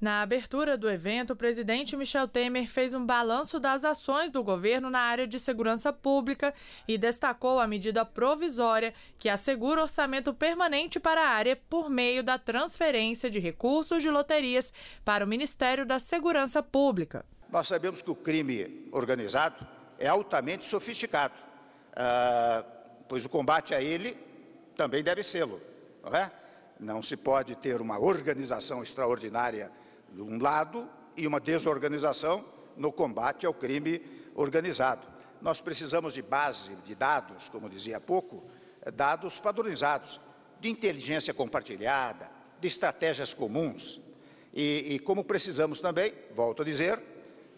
Na abertura do evento, o presidente Michel Temer fez um balanço das ações do governo na área de segurança pública e destacou a medida provisória que assegura orçamento permanente para a área por meio da transferência de recursos de loterias para o Ministério da Segurança Pública. Nós sabemos que o crime organizado é altamente sofisticado, ah, pois o combate a ele também deve sê-lo, não é? Não se pode ter uma organização extraordinária de um lado, e uma desorganização no combate ao crime organizado. Nós precisamos de base de dados, como dizia há pouco, eh, dados padronizados, de inteligência compartilhada, de estratégias comuns. E, e como precisamos também, volto a dizer,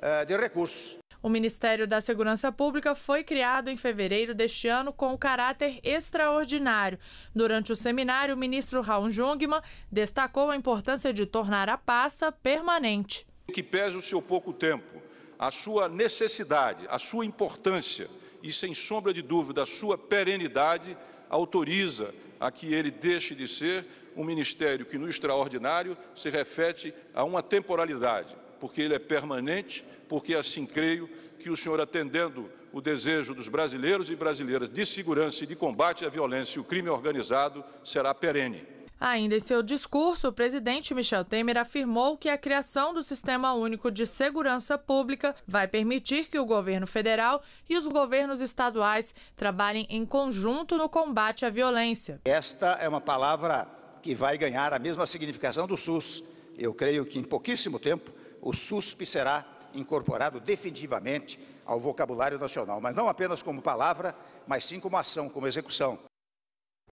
eh, de recursos. O Ministério da Segurança Pública foi criado em fevereiro deste ano com caráter extraordinário. Durante o seminário, o ministro Raul Jungmann destacou a importância de tornar a pasta permanente. Que pese o seu pouco tempo, a sua necessidade, a sua importância e, sem sombra de dúvida, a sua perenidade autoriza a que ele deixe de ser um ministério que, no extraordinário, se reflete a uma temporalidade porque ele é permanente, porque assim creio que o senhor, atendendo o desejo dos brasileiros e brasileiras de segurança e de combate à violência e o crime organizado, será perene. Ainda em seu discurso, o presidente Michel Temer afirmou que a criação do Sistema Único de Segurança Pública vai permitir que o governo federal e os governos estaduais trabalhem em conjunto no combate à violência. Esta é uma palavra que vai ganhar a mesma significação do SUS. Eu creio que em pouquíssimo tempo o SUSP será incorporado definitivamente ao vocabulário nacional, mas não apenas como palavra, mas sim como ação, como execução.